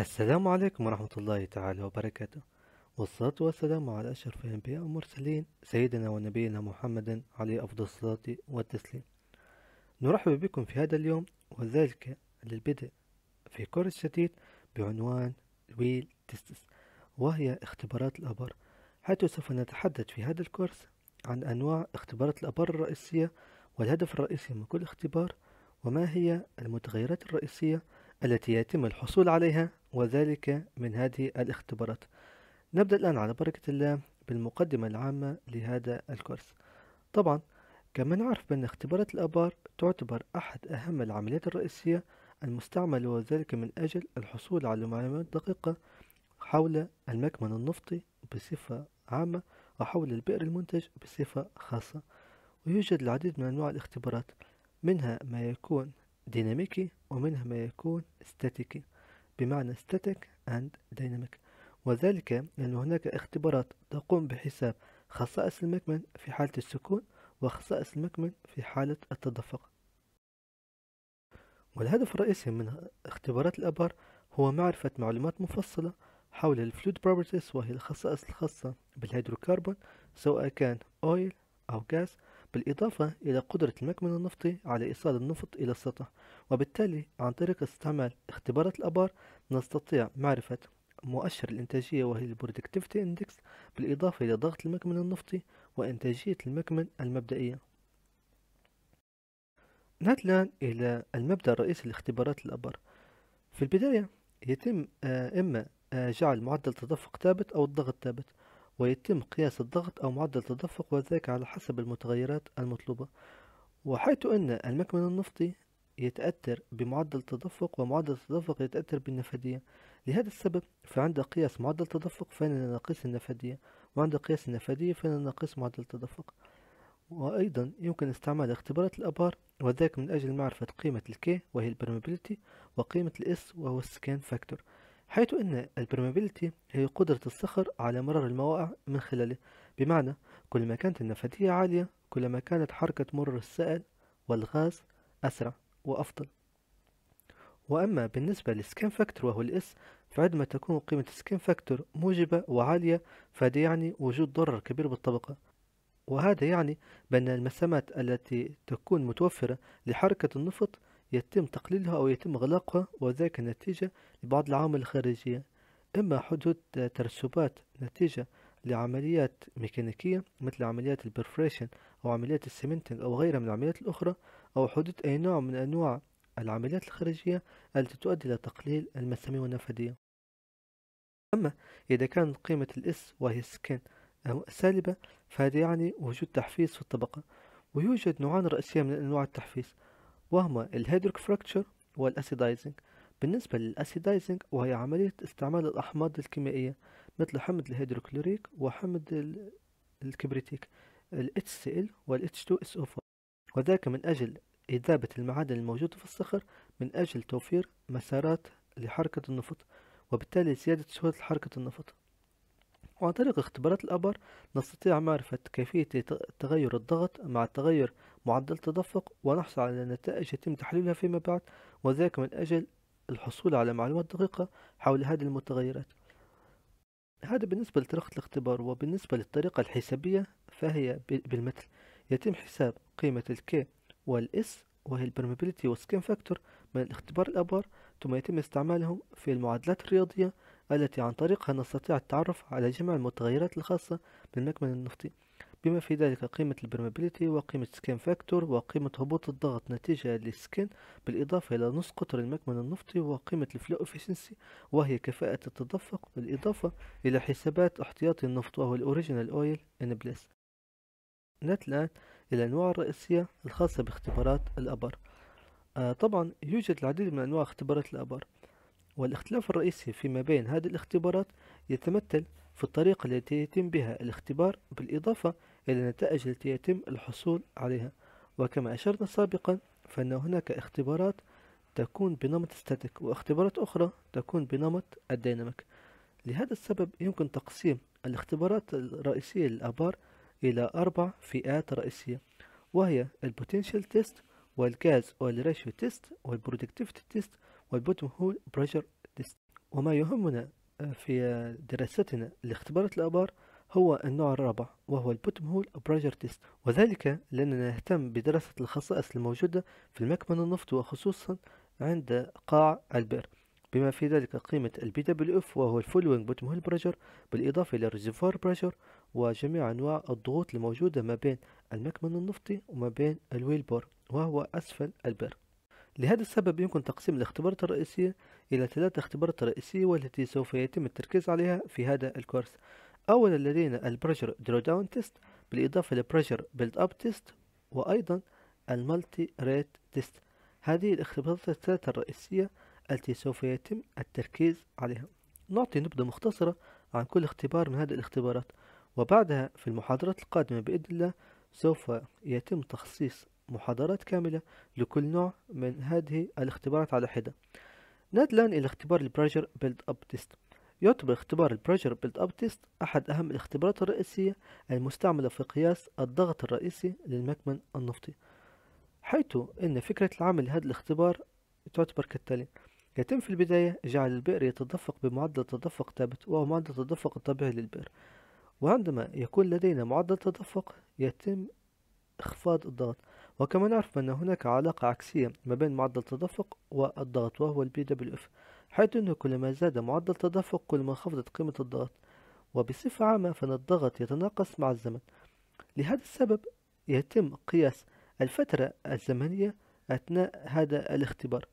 السلام عليكم ورحمة الله تعالى وبركاته والصلاة والسلام على أشرف الأنبياء والمرسلين سيدنا ونبينا محمد عليه أفضل الصلاة والتسليم نرحب بكم في هذا اليوم وذلك للبدء في كورس جديد بعنوان ويل تستس وهي اختبارات الأبر حيث سوف نتحدث في هذا الكورس عن أنواع اختبارات الأبر الرئيسية والهدف الرئيسي من كل اختبار وما هي المتغيرات الرئيسية التي يتم الحصول عليها وذلك من هذه الاختبارات نبدأ الآن على بركة الله بالمقدمة العامة لهذا الكورس طبعا كما نعرف بأن اختبارات الآبار تعتبر أحد أهم العمليات الرئيسية المستعملة وذلك من أجل الحصول على معلومات دقيقة حول المكمن النفطي بصفة عامة وحول البئر المنتج بصفة خاصة ويوجد العديد من أنواع الاختبارات منها ما يكون ديناميكي ومنها ما يكون استاتيكي بمعنى static and dynamic وذلك لأن هناك اختبارات تقوم بحساب خصائص المكمن في حالة السكون وخصائص المكمن في حالة التدفق والهدف الرئيسي من اختبارات الأبار هو معرفة معلومات مفصلة حول الفلود بروبرتيز وهي الخصائص الخاصة بالهيدروكربون سواء كان أويل أو غاز بالإضافة إلى قدرة المكمن النفطي على إيصال النفط إلى السطح وبالتالي عن طريق استعمال اختبارات الأبار نستطيع معرفة مؤشر الإنتاجية وهي البرودكتيفيتي إندكس بالإضافة إلى ضغط المكمن النفطي وإنتاجية المكمن المبدئية نأتي الآن إلى المبدأ الرئيسي لاختبارات الأبار في البداية يتم آه، إما آه، جعل معدل تدفق ثابت أو الضغط ثابت ويتم قياس الضغط أو معدل التدفق وذلك على حسب المتغيرات المطلوبة وحيث أن المكمن النفطي يتأثر بمعدل التدفق ومعدل التدفق يتأثر بالنفادية لهذا السبب فعند قياس معدل التدفق فإننا نقيس النفادية وعند قياس النفادية فإننا نقيس معدل التدفق وأيضا يمكن استعمال اختبارات الأبار وذاك من أجل معرفة قيمة الكي وهي البرمابيلتي وقيمة الاس وهو السكان فاكتور حيث أن البرمابيلتي هي قدرة الصخر على مرار المواقع من خلاله بمعنى كلما كانت النفادية عالية كلما كانت حركة مرور السائل والغاز أسرع وأفضل وأما بالنسبة للسكين فاكتور وهو الاس فعندما تكون قيمة السكين فاكتور موجبة وعالية فهذا يعني وجود ضرر كبير بالطبقة وهذا يعني بأن المسامات التي تكون متوفرة لحركة النفط يتم تقليلها أو يتم إغلاقها وذلك نتيجة لبعض العوامل الخارجية إما حدوث ترسبات نتيجة لعمليات ميكانيكية مثل عمليات البرفريشن أو عمليات السيمنتنج أو غيرها من العمليات الأخرى أو حدوث أي نوع من أنواع العمليات الخارجية التي تؤدي إلى تقليل المسامير النفدية أما إذا كانت قيمة الإس وهي السكن سالبة فهذا يعني وجود تحفيز في الطبقة ويوجد نوعان رئيسية من أنواع التحفيز وهما الهيدروك فراكتشر والأسيدايزنج بالنسبة للأسيدايزنج وهي عملية استعمال الأحماض الكيميائية مثل حمض الهيدروكلوريك وحمض الكبريتيك ال HCl وال H2SO4 وذلك من أجل إذابة المعادن الموجودة في الصخر من أجل توفير مسارات لحركة النفط وبالتالي زيادة سهولة حركة النفط وعن طريق اختبارات الأبر نستطيع معرفة كيفية تغير الضغط مع تغير معدل التدفق ونحصل على نتائج يتم تحليلها فيما بعد وذلك من أجل الحصول على معلومات دقيقة حول هذه المتغيرات هذا بالنسبة لطريقة الاختبار وبالنسبة للطريقة الحسابية فهي بالمثل يتم حساب قيمة الكي والإس وهي البرمبيليتي والسكين فاكتور من الاختبار الأبار ثم يتم استعمالهم في المعادلات الرياضية التي عن طريقها نستطيع التعرف على جميع المتغيرات الخاصة بالمكمن النفطي بما في ذلك قيمة البرمبيليتي وقيمة سكين فاكتور وقيمة هبوط الضغط نتيجة للسكين بالإضافة إلى نص قطر المكمن النفطي وقيمة الفلو efficiency وهي كفاءة التدفق بالإضافة إلى حسابات احتياطي النفط وهو الأوريجينال أويل إن place الآن إلى الأنواع الرئيسية الخاصة باختبارات الأبر آه طبعا يوجد العديد من أنواع اختبارات الأبر والاختلاف الرئيسي فيما بين هذه الاختبارات يتمثل في الطريقة التي يتم بها الاختبار بالإضافة إلى النتائج التي يتم الحصول عليها وكما أشرنا سابقا فإن هناك اختبارات تكون بنمط ستاتيك واختبارات أخرى تكون بنمط الديناميك لهذا السبب يمكن تقسيم الاختبارات الرئيسية للآبار إلى أربع فئات رئيسية وهي البوتنشال تيست والجاز ريشيو تيست والبرودكتيفيتي تيست والبوتوم هول بريشر تيست وما يهمنا في دراستنا لاختبارات الآبار هو النوع الرابع وهو البوتم هول بريشر تيست وذلك لأننا نهتم بدراسة الخصائص الموجودة في المكمن النفط وخصوصا عند قاع البئر بما في ذلك قيمة البي دبليو اف وهو الفولوينج بوتم هول بريشر بالإضافة إلى الريزرفوار بريشر وجميع أنواع الضغوط الموجودة ما بين المكمن النفطي وما بين الويلبور وهو أسفل البر لهذا السبب يمكن تقسيم الاختبارات الرئيسية إلى ثلاثة اختبارات رئيسية والتي سوف يتم التركيز عليها في هذا الكورس أولا لدينا البرجر درو داون تيست بالإضافة لبرجر بيلد أب تيست وأيضا المالتي ريت تيست هذه الاختبارات الثلاثة الرئيسية التي سوف يتم التركيز عليها نعطي نبذة مختصرة عن كل اختبار من هذه الاختبارات وبعدها في المحاضرات القادمة بإذن الله سوف يتم تخصيص محاضرات كاملة لكل نوع من هذه الاختبارات على حدة نعد الآن إلى اختبار البراجر بيلد أب تيست يعتبر اختبار البراجر بيلد أب تيست أحد أهم الاختبارات الرئيسية المستعملة في قياس الضغط الرئيسي للمكمن النفطي حيث أن فكرة العمل لهذا الاختبار تعتبر كالتالي يتم في البداية جعل البئر يتدفق بمعدل تدفق ثابت وهو معدل التدفق الطبيعي للبئر وعندما يكون لدينا معدل تدفق يتم إخفاض الضغط وكما نعرف أن هناك علاقة عكسية ما بين معدل التدفق والضغط وهو البي دبليو اف حيث أنه كلما زاد معدل التدفق كلما انخفضت قيمة الضغط وبصفة عامة فإن الضغط يتناقص مع الزمن لهذا السبب يتم قياس الفترة الزمنية أثناء هذا الاختبار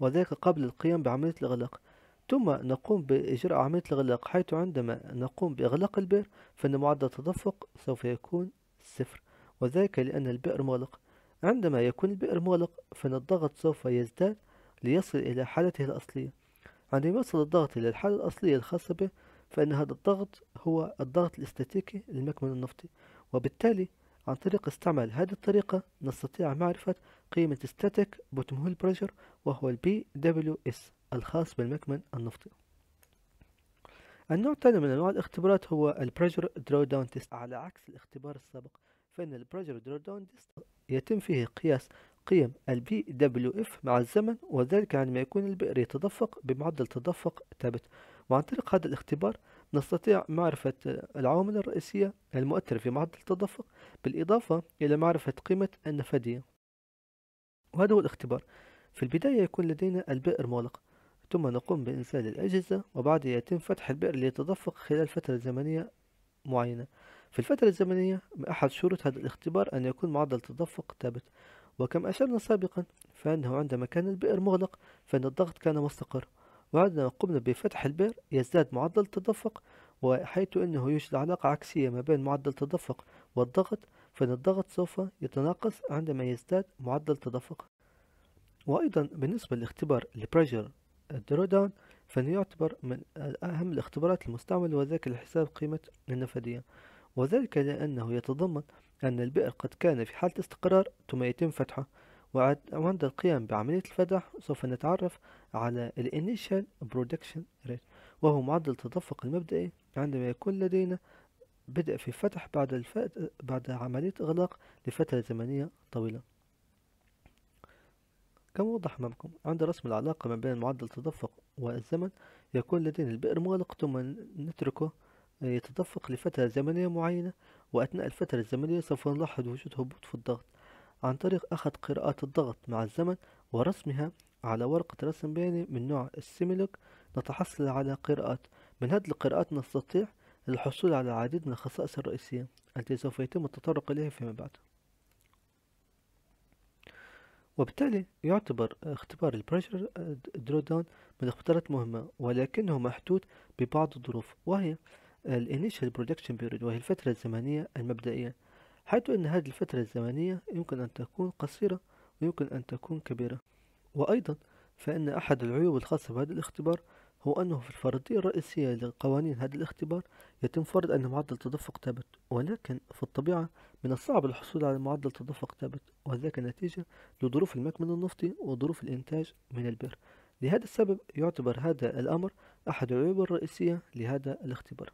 وذلك قبل القيام بعملية الإغلاق ثم نقوم بإجراء عملية الإغلاق حيث عندما نقوم بإغلاق البئر فإن معدل التدفق سوف يكون صفر وذلك لأن البئر مغلق عندما يكون البئر مغلق فإن الضغط سوف يزداد ليصل إلى حالته الأصلية عندما يصل الضغط إلى الحالة الأصلية الخاصة به فإن هذا الضغط هو الضغط الاستاتيكي للمكمن النفطي وبالتالي عن طريق استعمال هذه الطريقة نستطيع معرفة قيمة static bottom hole pressure وهو ال BWS الخاص بالمكمن النفطي النوع الثاني من أنواع الاختبارات هو البريشر Pressure Drawdown Test على عكس الاختبار السابق فإن البريشر Pressure Drawdown Test يتم فيه قياس قيم البي دبليو اف مع الزمن وذلك عندما يعني يكون البئر يتدفق بمعدل تدفق ثابت وعن طريق هذا الاختبار نستطيع معرفة العوامل الرئيسية المؤثرة في معدل التدفق بالإضافة إلى معرفة قيمة النفادية وهذا هو الاختبار في البداية يكون لدينا البئر مغلق ثم نقوم بإنزال الأجهزة وبعدها يتم فتح البئر ليتدفق خلال فترة زمنية معينة في الفترة الزمنية من أحد شروط هذا الاختبار أن يكون معدل التدفق ثابت وكما أشرنا سابقا فأنه عندما كان البئر مغلق فإن الضغط كان مستقر وعندما قمنا بفتح البئر يزداد معدل التدفق وحيث أنه يوجد علاقة عكسية ما بين معدل التدفق والضغط فإن الضغط سوف يتناقص عندما يزداد معدل التدفق وأيضا بالنسبة لاختبار البريشر الدروداون فإنه يعتبر من أهم الاختبارات المستعملة وذلك لحساب قيمة النفدية وذلك لأنه يتضمن أن البئر قد كان في حالة استقرار ثم يتم فتحه وعند القيام بعملية الفتح سوف نتعرف على ال Initial Production Rate وهو معدل التدفق المبدئي عندما يكون لدينا بدء في فتح بعد, الفت... بعد عملية إغلاق لفترة زمنية طويلة كما وضح أمامكم عند رسم العلاقة ما بين معدل التدفق والزمن يكون لدينا البئر مغلق ثم نتركه آه، يتدفق لفترة زمنية معينة وأثناء الفترة الزمنية سوف نلاحظ وجود هبوط في الضغط عن طريق أخذ قراءات الضغط مع الزمن ورسمها على ورقة رسم بياني من نوع السيميلوك نتحصل على قراءات من هذه القراءات نستطيع الحصول على العديد من الخصائص الرئيسية التي سوف يتم التطرق إليها فيما بعد وبالتالي يعتبر اختبار البريشر دروداون آه، من الاختبارات مهمة ولكنه محدود ببعض الظروف وهي الانيشال برودكشن بيريد وهي الفترة الزمنية المبدئية حيث أن هذه الفترة الزمنية يمكن أن تكون قصيرة ويمكن أن تكون كبيرة وأيضا فإن أحد العيوب الخاصة بهذا الاختبار هو أنه في الفرضية الرئيسية لقوانين هذا الاختبار يتم فرض أن معدل تدفق ثابت ولكن في الطبيعة من الصعب الحصول على معدل تدفق ثابت وذلك نتيجة لظروف المكمن النفطي وظروف الإنتاج من البئر لهذا السبب يعتبر هذا الأمر أحد العيوب الرئيسية لهذا الاختبار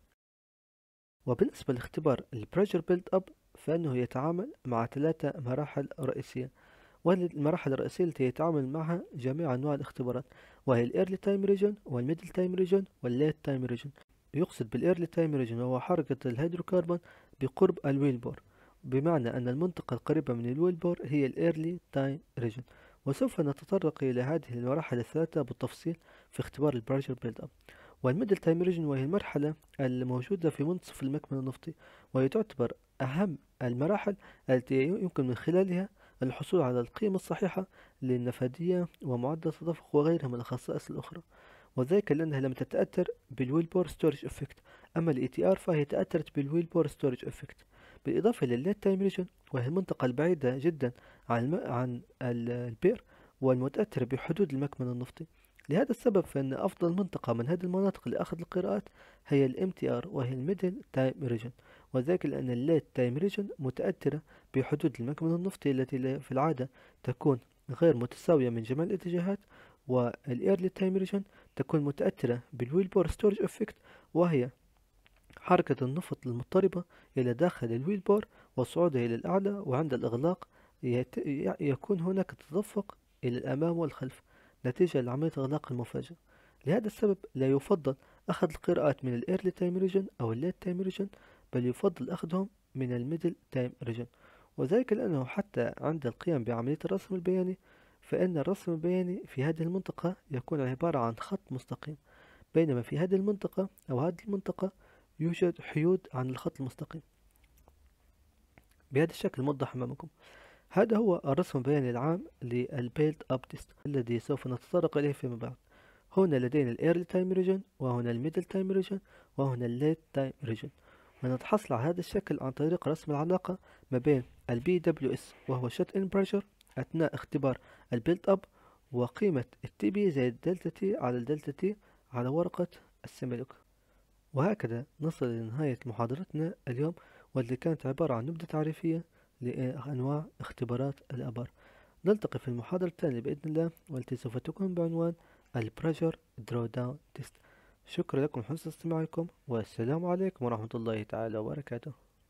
وبالنسبة لاختبار البريشر بيلد أب فإنه يتعامل مع ثلاثة مراحل رئيسية والمراحل الرئيسية التي يتعامل معها جميع أنواع الاختبارات وهي الايرلي تايم ريجن والميدل تايم ريجن والليت تايم ريجن يقصد بالايرلي تايم ريجن هو حركة الهيدروكربون بقرب الويلبور بمعنى أن المنطقة القريبة من الويلبور هي الايرلي تايم ريجن وسوف نتطرق إلى هذه المراحل الثلاثة بالتفصيل في اختبار البريشر بيلد أب والميدل تايم ريجن وهي المرحلة الموجودة في منتصف المكمن النفطي وهي تعتبر أهم المراحل التي يمكن من خلالها الحصول على القيمة الصحيحة للنفادية ومعدل التدفق وغيرها من الخصائص الأخرى وذلك لأنها لم تتأثر بالويلبور ستورج افكت أما الـ ETR فهي تأثرت بالويلبور ستورج افكت بالإضافة إلى اللات تايم ريجن وهي المنطقة البعيدة جدا عن عن البئر والمتأثرة بحدود المكمن النفطي لهذا السبب فإن أفضل منطقة من هذه المناطق لأخذ القراءات هي الـ MTR وهي الـ Middle Time Region وذلك لأن الـ Late Time Region متأثرة بحدود المكمن النفطي التي في العادة تكون غير متساوية من جميع الاتجاهات والـ Early Time Region تكون متأثرة بالـ Wheelbore Storage Effect وهي حركة النفط المضطربة إلى داخل الـ Wheelbore وصعودها إلى الأعلى وعند الإغلاق يكون هناك تدفق إلى الأمام والخلف نتيجة لعملية إغلاق المفاجئ لهذا السبب لا يفضل أخذ القراءات من الإيرلي تايم ريجن أو الليت تايم ريجن بل يفضل أخذهم من الميدل تايم ريجن وذلك لأنه حتى عند القيام بعملية الرسم البياني فإن الرسم البياني في هذه المنطقة يكون عبارة عن خط مستقيم بينما في هذه المنطقة أو هذه المنطقة يوجد حيود عن الخط المستقيم بهذا الشكل موضح أمامكم هذا هو الرسم البياني العام للبيلد اب تيست الذي سوف نتطرق اليه فيما بعد هنا لدينا الايرلي تايم ريجن وهنا الميدل تايم ريجن وهنا الليت تايم ريجن ونتحصل على هذا الشكل عن طريق رسم العلاقة ما بين البي دبليو اس وهو شوت ان بريشر اثناء اختبار البيلد اب وقيمة التي بي زائد دلتا تي على الدلتا تي على ورقة السيميلوك وهكذا نصل لنهاية محاضرتنا اليوم واللي كانت عبارة عن نبذة تعريفية لأنواع اختبارات الأبر نلتقي في المحاضرة الثانية بإذن الله والتي سوف تكون بعنوان البريشر Drawdown داون تيست شكرا لكم حسن استماعكم والسلام عليكم ورحمة الله تعالى وبركاته